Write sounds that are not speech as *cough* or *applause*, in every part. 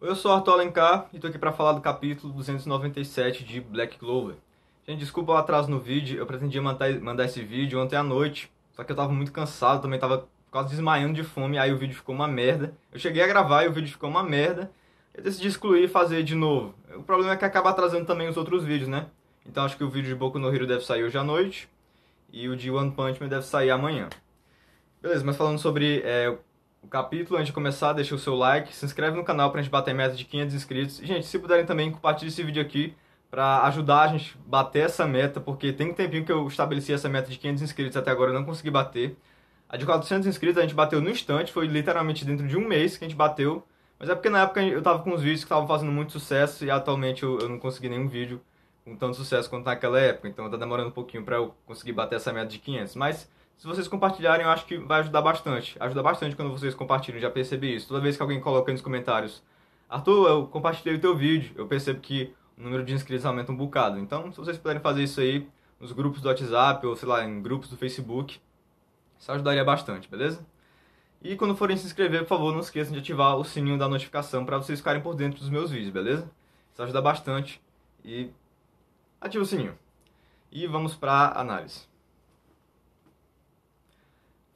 Eu sou Arthur Alencar e estou aqui para falar do capítulo 297 de Black Clover. Gente, desculpa o atraso no vídeo, eu pretendia mandar, mandar esse vídeo ontem à noite, só que eu estava muito cansado, também estava quase desmaiando de fome, aí o vídeo ficou uma merda. Eu cheguei a gravar e o vídeo ficou uma merda, eu decidi excluir e fazer de novo. O problema é que acaba atrasando também os outros vídeos, né? Então acho que o vídeo de Boku no Hero deve sair hoje à noite e o de One Punch Man deve sair amanhã. Beleza, mas falando sobre é, o capítulo. Antes de começar, deixa o seu like, se inscreve no canal pra gente bater a meta de 500 inscritos. E, gente, se puderem também, compartilhe esse vídeo aqui pra ajudar a gente a bater essa meta, porque tem um tempinho que eu estabeleci essa meta de 500 inscritos, até agora eu não consegui bater. A de 400 inscritos a gente bateu no instante, foi literalmente dentro de um mês que a gente bateu. Mas é porque na época eu tava com uns vídeos que estavam fazendo muito sucesso e atualmente eu, eu não consegui nenhum vídeo com tanto sucesso quanto naquela época. Então tá demorando um pouquinho para eu conseguir bater essa meta de 500. Mas se vocês compartilharem, eu acho que vai ajudar bastante. Ajuda bastante quando vocês compartilham, já percebi isso. Toda vez que alguém coloca nos comentários, Arthur, eu compartilhei o teu vídeo, eu percebo que o número de inscritos aumenta um bocado. Então, se vocês puderem fazer isso aí nos grupos do WhatsApp ou, sei lá, em grupos do Facebook, isso ajudaria bastante, beleza? E quando forem se inscrever, por favor, não esqueçam de ativar o sininho da notificação para vocês ficarem por dentro dos meus vídeos, beleza? Isso ajuda bastante e ativa o sininho. E vamos para a análise.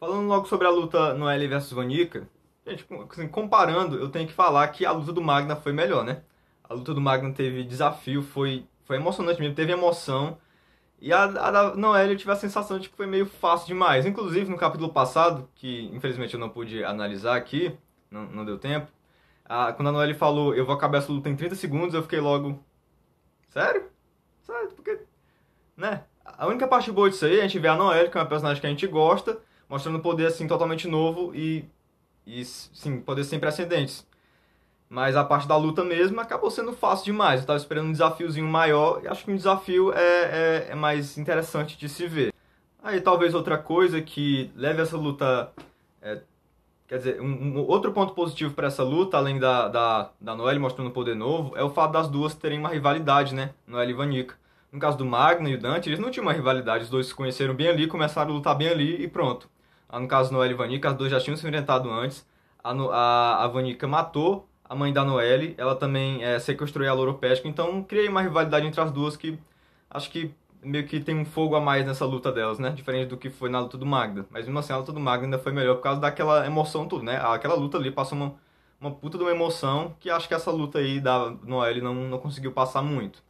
Falando logo sobre a luta Noelle vs Vanica, gente, é, tipo, assim, comparando, eu tenho que falar que a luta do Magna foi melhor, né? A luta do Magna teve desafio, foi, foi emocionante mesmo, teve emoção. E a, a da Noelle eu tive a sensação de que foi meio fácil demais. Inclusive no capítulo passado, que infelizmente eu não pude analisar aqui, não, não deu tempo. A, quando a Noelle falou, eu vou acabar essa luta em 30 segundos, eu fiquei logo. Sério? Sério? Porque. Né? A única parte boa disso aí, é a gente vê a Noelle, que é uma personagem que a gente gosta mostrando poder assim totalmente novo e, e sim, poder sem precedentes. Mas a parte da luta mesmo acabou sendo fácil demais. Eu estava esperando um desafiozinho maior e acho que um desafio é, é, é, mais interessante de se ver. Aí talvez outra coisa que leve essa luta. É, quer dizer, um, um, outro ponto positivo para essa luta, além da, da, da Noelle mostrando poder novo, é o fato das duas terem uma rivalidade, né? Noelle e Vanica. No caso do Magna e o Dante, eles não tinham uma rivalidade, os dois se conheceram bem ali, começaram a lutar bem ali e pronto. Ah, no caso Noelle e Vanica, as duas já tinham se enfrentado antes. A, a, a Vanica matou a mãe da Noelle, ela também é, sequestrou a Loropédica, então criei uma rivalidade entre as duas que acho que meio que tem um fogo a mais nessa luta delas, né? Diferente do que foi na luta do Magda. Mas mesmo assim, a luta do Magda ainda foi melhor por causa daquela emoção tudo, né? Aquela luta ali passou uma, uma puta de uma emoção que acho que essa luta aí da Noelle não, não conseguiu passar muito.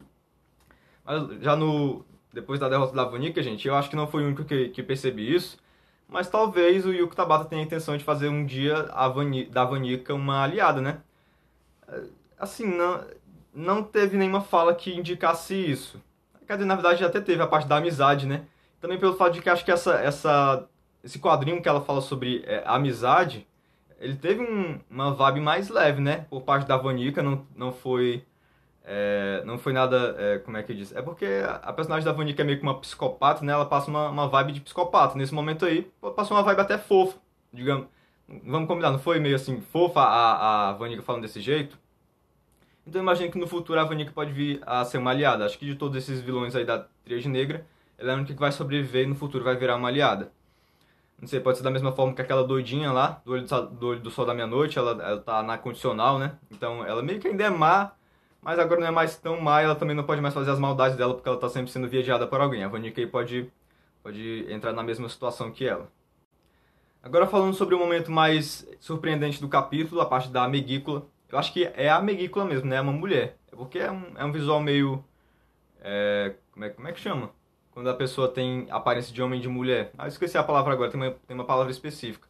Mas já no... Depois da derrota da Vanica, gente, eu acho que não foi o único que, que percebi isso. Mas talvez o Yuko Tabata tenha a intenção de fazer um dia Vani, da Vanica uma aliada, né? É, assim, não, não teve nenhuma fala que indicasse isso. Quer dizer, na verdade até teve a parte da amizade, né? Também pelo fato de que acho que essa, essa, esse quadrinho que ela fala sobre é, amizade, ele teve um, uma vibe mais leve, né? Por parte da Vanica, não, não foi é, não foi nada, é, como é que diz? É porque a personagem da Vanika é meio que uma psicopata, né? Ela passa uma, uma vibe de psicopata. Nesse momento aí, passou uma vibe até fofa, digamos. Vamos combinar, não foi meio assim fofa a, a Vanica falando desse jeito? Então eu imagino que no futuro a Vanika pode vir a ser uma aliada. Acho que de todos esses vilões aí da Triade Negra, ela é a única que vai sobreviver e no futuro vai virar uma aliada. Não sei, pode ser da mesma forma que aquela doidinha lá, do olho do, do, olho do sol da meia-noite, ela, ela tá na condicional, né? Então ela meio que ainda é má, mas agora não é mais tão má ela também não pode mais fazer as maldades dela porque ela está sempre sendo viajada por alguém. A Vanikei pode, pode entrar na mesma situação que ela. Agora falando sobre o momento mais surpreendente do capítulo, a parte da amiguícula. Eu acho que é a amiguícula mesmo, né? É uma mulher. É porque é um, é um visual meio... É, como, é, como é que chama? Quando a pessoa tem aparência de homem e de mulher. Ah, eu esqueci a palavra agora, tem uma, tem uma palavra específica.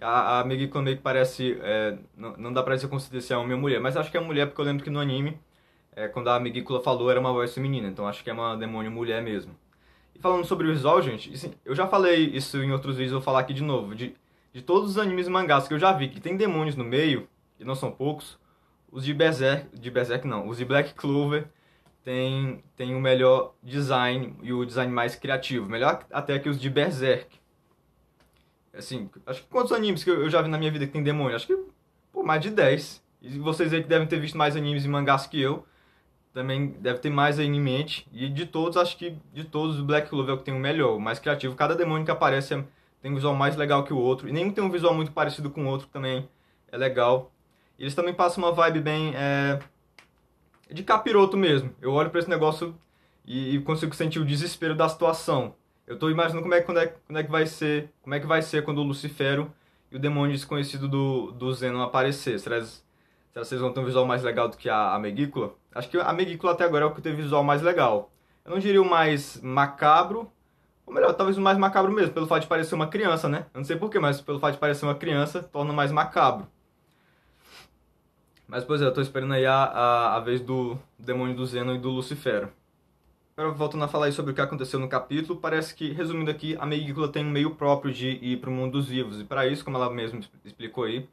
A, a meio que parece. É, não, não, dá pra dizer se é homem ou mulher, mas acho que é mulher porque eu lembro que no anime é, quando a Megicula falou, era uma voz feminina, então acho que é uma demônio mulher mesmo. E falando sobre o visual, gente, assim, eu já falei isso em outros vídeos, vou falar aqui de novo. De, de todos os animes e mangás que eu já vi que tem demônios no meio, e não são poucos, os de Berserk, de Berserk não, os de Black Clover tem, tem o melhor design e o design mais criativo, melhor até que os de Berserk. Assim, acho que quantos animes que eu já vi na minha vida que tem demônio? Acho que pô, mais de 10. E vocês aí que devem ter visto mais animes e mangás que eu, também deve ter mais aí em mente. E de todos, acho que de todos, o Black Clover é o que tem o melhor, o mais criativo. Cada demônio que aparece é, tem um visual mais legal que o outro. E nenhum tem um visual muito parecido com o outro também. É legal. E eles também passam uma vibe bem. É, de capiroto mesmo. Eu olho para esse negócio e, consigo sentir o desespero da situação. Eu tô imaginando como é, quando é, quando é que vai ser. Como é que vai ser quando o Lucifero e o demônio desconhecido do, do Zenon aparecer. Será que então vocês vão ter um visual mais legal do que a, a Megícula. Acho que a Megícula até agora é o que teve visual mais legal. Eu não diria o mais macabro, ou melhor, talvez o mais macabro mesmo, pelo fato de parecer uma criança, né? Eu não sei porquê, mas pelo fato de parecer uma criança, torna mais macabro. Mas, pois é, eu tô esperando aí a, a, a vez do demônio do Zeno e do Lucifero. Agora, voltando a falar aí sobre o que aconteceu no capítulo, parece que, resumindo aqui, a Megícula tem um meio próprio de ir para o mundo dos vivos. E para isso, como ela mesma explicou aí,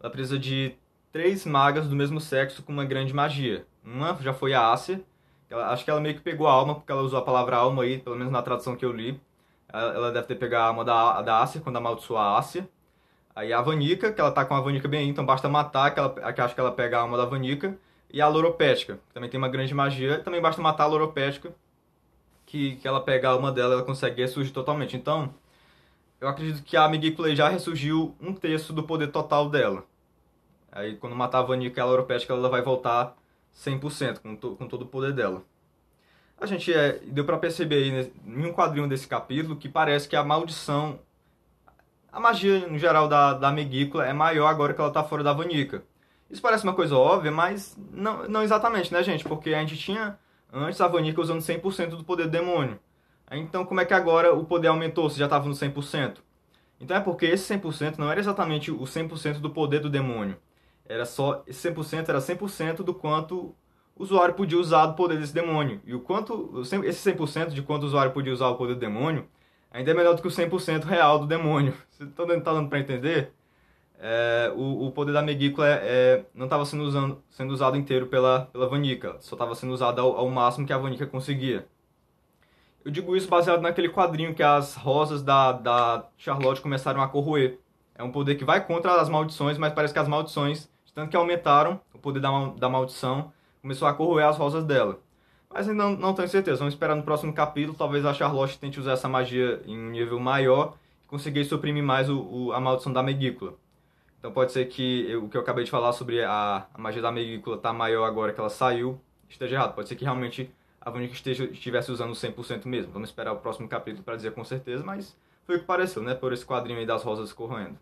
ela precisa de três magas do mesmo sexo com uma grande magia. Uma já foi a Ásia, ela, acho que ela meio que pegou a alma, porque ela usou a palavra alma aí, pelo menos na tradução que eu li. Ela, ela deve ter pegado a alma da, da Ásia quando amaldiçoou a Ásia. Aí a Vanica, que ela tá com a Vanica bem aí, então basta matar, que, ela, que acho que ela pega a alma da Vanica. E a Loropética, que também tem uma grande magia, também basta matar a Loropética, que, que ela pega a alma dela, ela consegue ressurgir totalmente. Então, eu acredito que a Megicule já ressurgiu um terço do poder total dela. Aí quando matar a Vanica, ela é Europédica, ela vai voltar 100%, com, to, com todo o poder dela. A gente é, deu para perceber aí né, em um quadrinho desse capítulo que parece que a maldição, a magia no geral da, da Megícola é maior agora que ela tá fora da Vanica. Isso parece uma coisa óbvia, mas não, não exatamente, né, gente? Porque a gente tinha antes a Vanica usando 100% do poder do demônio. Então, como é que agora o poder aumentou se já estava no 100%? Então é porque esse 100% não era exatamente o 100% do poder do demônio. Era só 100%, era 100% do quanto o usuário podia usar do poder desse demônio. E o quanto esse 100% de quanto o usuário podia usar o poder do demônio ainda é melhor do que o 100% real do demônio. *laughs* Você está dando, tá dando para entender? É, o, o, poder da Megícola é, é, não estava sendo, sendo usado inteiro pela, pela Vanica, só estava sendo usado ao, ao, máximo que a Vanica conseguia. Eu digo isso baseado naquele quadrinho que as rosas da, da Charlotte começaram a corroer. É um poder que vai contra as maldições, mas parece que as maldições tanto que aumentaram o poder da, da maldição, começou a corroer as rosas dela. Mas ainda não, tenho certeza, vamos esperar no próximo capítulo, talvez a Charlotte tente usar essa magia em um nível maior e conseguir suprimir mais o, o, a maldição da Megícula. Então pode ser que eu, o que eu acabei de falar sobre a, a magia da Megícula tá maior agora que ela saiu, esteja errado, pode ser que realmente a Vânica esteja, estivesse usando 100% mesmo. Vamos esperar o próximo capítulo para dizer com certeza, mas foi o que pareceu, né? Por esse quadrinho aí das rosas corroendo.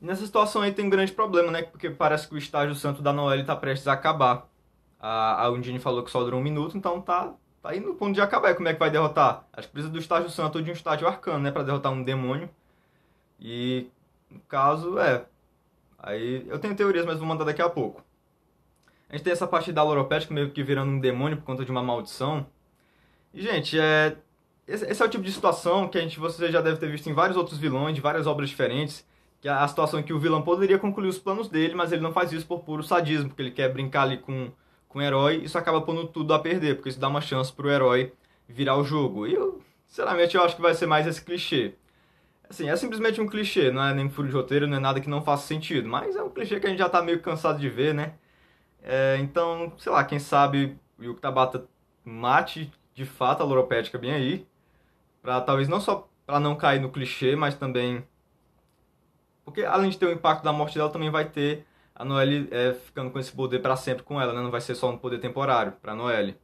Nessa situação aí tem um grande problema, né? Porque parece que o estágio santo da Noelle está prestes a acabar. A, a Undine falou que só durou um minuto, então tá, tá aí no ponto de acabar. Como é que vai derrotar? Acho que precisa do estágio santo ou de um estágio arcano, né? Pra derrotar um demônio. E, no caso, é... Aí eu tenho teorias, mas vou mandar daqui a pouco. A gente tem essa parte da Loropédica meio que virando um demônio por conta de uma maldição. E, gente, é... Esse, esse é o tipo de situação que a gente, você já deve ter visto em vários outros vilões, de várias obras diferentes que é a situação em que o vilão poderia concluir os planos dele, mas ele não faz isso por puro sadismo, porque ele quer brincar ali com, com o herói, isso acaba pondo tudo a perder, porque isso dá uma chance pro herói virar o jogo. E, eu, sinceramente, eu acho que vai ser mais esse clichê. Assim, é simplesmente um clichê, não é nem furo de roteiro, não é nada que não faça sentido, mas é um clichê que a gente já tá meio cansado de ver, né? É, então, sei lá, quem sabe o Yuki Tabata mate de fato a Loropédica bem aí, pra talvez não só para não cair no clichê, mas também porque além de ter o impacto da morte dela, também vai ter a Noelle é, ficando com esse poder para sempre com ela, né? Não vai ser só um poder temporário pra Noelle.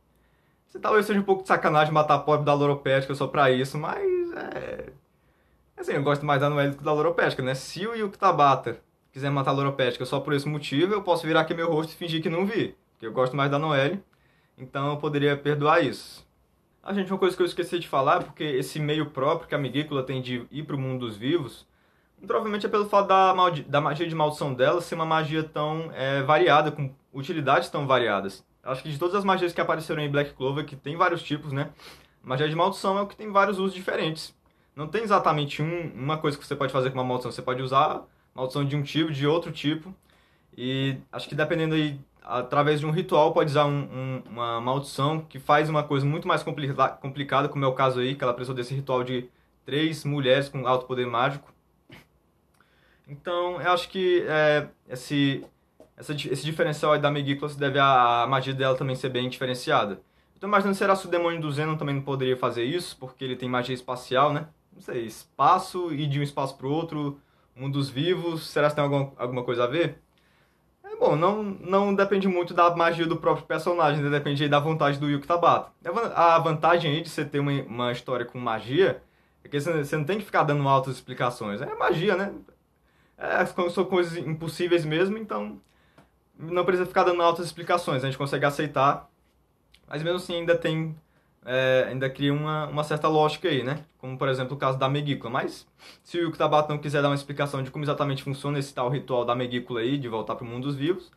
Você talvez seja um pouco de sacanagem matar a pobre da Loropédica só pra isso, mas é. Assim, eu gosto mais da Noelle do que da Loropédica, né? Se o Yuki Tabata quiser matar a Loropédica só por esse motivo, eu posso virar aqui meu rosto e fingir que não vi. Porque eu gosto mais da Noelle, então eu poderia perdoar isso. A ah, gente, uma coisa que eu esqueci de falar, porque esse meio próprio que a Amigícula tem de ir pro mundo dos vivos Provavelmente é pelo fato da, da magia de maldição dela ser uma magia tão é, variada, com utilidades tão variadas. Acho que de todas as magias que apareceram em Black Clover, que tem vários tipos, né? Magia de maldição é o que tem vários usos diferentes. Não tem exatamente um, uma coisa que você pode fazer com uma maldição. Você pode usar maldição de um tipo, de outro tipo. E acho que dependendo aí, através de um ritual, pode usar um, um, uma maldição que faz uma coisa muito mais complica complicada, como é o caso aí, que ela precisou desse ritual de três mulheres com alto poder mágico então, eu acho que é, esse, essa, esse diferencial aí da Megiklo se deve à, magia dela também ser bem diferenciada. Então, imaginando, será que o demônio do Zeno também não poderia fazer isso? Porque ele tem magia espacial, né? Não sei, espaço e de um espaço para o outro, um dos vivos. Será que tem alguma, alguma coisa a ver? É bom, não, não depende muito da magia do próprio personagem, né? depende aí da vontade do Yuki Tabata. A vantagem aí de você ter uma, uma história com magia é que você não tem que ficar dando altas explicações. É magia, né? é, são coisas impossíveis mesmo, então não precisa ficar dando altas explicações, a gente consegue aceitar, mas mesmo assim ainda tem, é, ainda cria uma, uma certa lógica aí, né? Como, por exemplo, o caso da megícula, mas se o Yuktabat não quiser dar uma explicação de como exatamente funciona esse tal ritual da megícula aí, de voltar para o mundo dos vivos,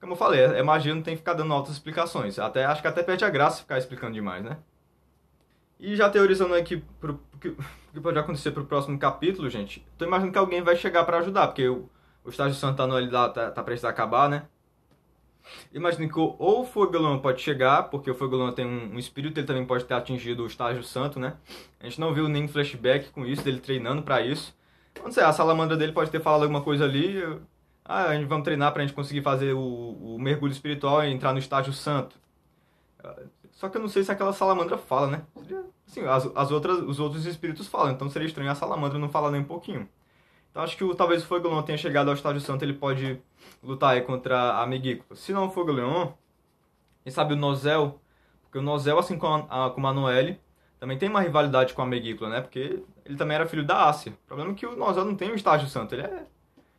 como eu falei, é, é magia, não tem que ficar dando altas explicações, até, acho que até perde a graça ficar explicando demais, né? E já teorizando aqui pro que, que pode acontecer pro próximo capítulo, gente, tô imaginando que alguém vai chegar para ajudar, porque o, o estágio Santana ali tá, tá, tá prestes a acabar, né? Imagino que ou o Fogolão pode chegar, porque o Fogolão tem um, um, espírito, ele também pode ter atingido o estágio santo, né? A gente não viu nenhum flashback com isso, dele treinando para isso. Não sei, a salamandra dele pode ter falado alguma coisa ali. Eu... Ah, a gente vamos treinar pra gente conseguir fazer o, o, mergulho espiritual e entrar no estágio santo. Ah, só que eu não sei se aquela salamandra fala, né? Seria Sim, as, as outras, os outros espíritos falam, então seria estranho a salamandra não falar nem um pouquinho. Então acho que o, talvez o Fogelon tenha chegado ao estágio santo, ele pode lutar aí contra a Megícola. Se não o Fogelon, e sabe o Nozel, porque o Nozel, assim como a, a, com Noelle, também tem uma rivalidade com a Megícola, né? Porque ele também era filho da Ásia. O problema é que o Nozel não tem um estágio santo, ele é,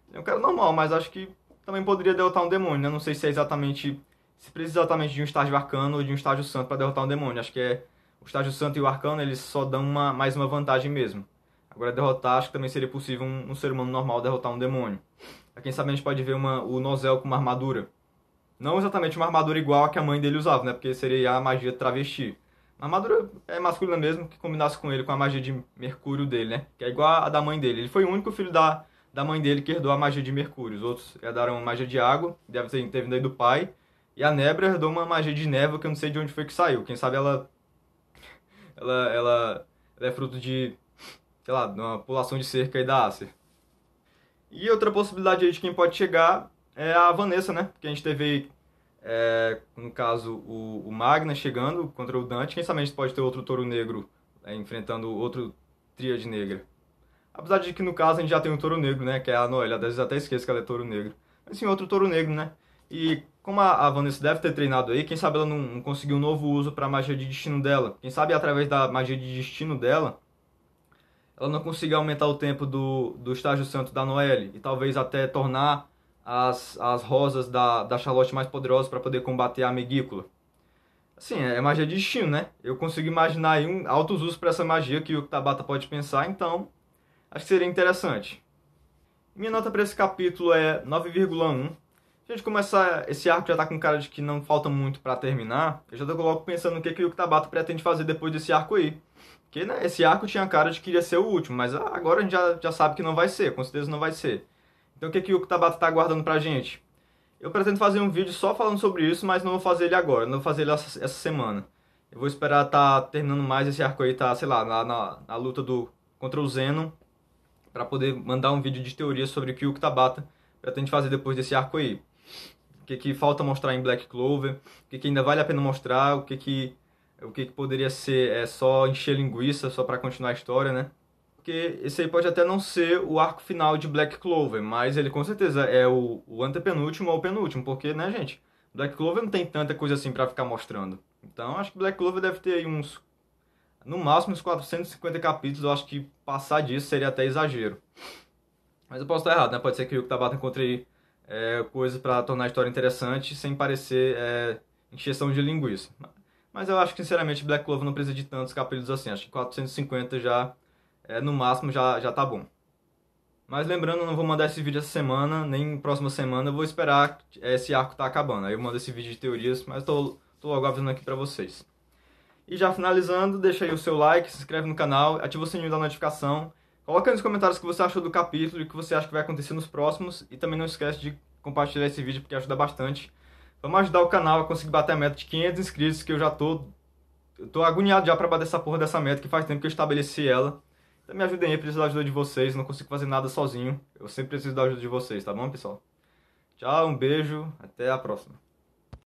ele é um cara normal, mas acho que também poderia derrotar um demônio, né? Não sei se é exatamente, se precisa exatamente de um estágio arcano ou de um estágio santo para derrotar um demônio, acho que é o Estágio Santo e o Arcano eles só dão uma, mais uma vantagem mesmo. Agora derrotar, acho que também seria possível um, um ser humano normal derrotar um demônio. A quem sabe a gente pode ver uma, o Nozel com uma armadura. Não exatamente uma armadura igual a que a mãe dele usava, né? Porque seria a magia travesti. A armadura é masculina mesmo, que combinasse com ele, com a magia de Mercúrio dele, né? Que é igual a da mãe dele. Ele foi o único filho da, da mãe dele que herdou a magia de Mercúrio. Os outros herdaram magia de água, deve ter, ter vindo aí do pai. E a Nebra herdou uma magia de névoa que eu não sei de onde foi que saiu. Quem sabe ela ela, ela, ela é fruto de, sei lá, de uma população de cerca e da Acer. E outra possibilidade aí de quem pode chegar é a Vanessa, né? porque a gente teve, é, no caso, o, o Magna chegando contra o Dante. Quem sabe a gente pode ter outro touro negro é, enfrentando outro tríade negra. Apesar de que no caso a gente já tem um touro negro, né? Que é a Noelle. Às vezes até esqueço que ela é touro negro. Mas sim, outro touro negro, né? E como a, a Vanessa deve ter treinado aí, quem sabe ela não, não conseguiu um novo uso para a magia de destino dela. Quem sabe através da magia de destino dela, ela não consiga aumentar o tempo do, do estágio santo da Noelle e talvez até tornar as, as rosas da, da Charlotte mais poderosas para poder combater a Megícola. Assim, é, é magia de destino, né? Eu consigo imaginar aí um, altos usos para essa magia que o Tabata pode pensar, então acho que seria interessante. Minha nota para esse capítulo é 9,1 Gente, como essa, esse arco já tá com cara de que não falta muito para terminar, eu já tô logo pensando no que, que o Tabata pretende fazer depois desse arco aí. Porque né, esse arco tinha cara de que iria ser o último, mas ah, agora a gente já, já sabe que não vai ser, com certeza não vai ser. Então o que, que o Tabata tá guardando pra gente? Eu pretendo fazer um vídeo só falando sobre isso, mas não vou fazer ele agora, não vou fazer ele essa, essa semana. Eu vou esperar tá terminando mais esse arco aí, tá, sei lá, na, na, na luta do contra o Zeno para poder mandar um vídeo de teoria sobre o que o Tabata pretende fazer depois desse arco aí o que, que falta mostrar em Black Clover, o que, que ainda vale a pena mostrar, o que, que, o que, que poderia ser é, só encher linguiça, só para continuar a história, né? Porque esse aí pode até não ser o arco final de Black Clover, mas ele com certeza é o, o antepenúltimo ou o penúltimo, porque, né, gente? Black Clover não tem tanta coisa assim para ficar mostrando. Então, acho que Black Clover deve ter aí uns. No máximo uns 450 capítulos. Eu acho que passar disso seria até exagero. Mas eu posso estar errado, né? Pode ser que o Tabata encontre é, coisas para tornar a história interessante sem parecer é, encheção de linguiça. Mas eu acho que, sinceramente, Black Clover não precisa de tantos capítulos assim. Acho que 450 já, é, no máximo, já, já tá bom. Mas lembrando, não vou mandar esse vídeo essa semana, nem próxima semana. Eu vou esperar é, esse arco tá acabando. Aí eu mando esse vídeo de teorias, mas tô, tô logo avisando aqui pra vocês. E já finalizando, deixa aí o seu like, se inscreve no canal, ativa o sininho da notificação Coloca aí nos comentários o que você achou do capítulo e o que você acha que vai acontecer nos próximos. E também não esquece de compartilhar esse vídeo porque ajuda bastante. Vamos ajudar o canal a conseguir bater a meta de 500 inscritos, que eu já tô... Eu tô agoniado já pra bater essa porra dessa meta, que faz tempo que eu estabeleci ela. Então me ajudem aí, preciso da ajuda de vocês, não consigo fazer nada sozinho. Eu sempre preciso da ajuda de vocês, tá bom, pessoal? Tchau, um beijo, até a próxima.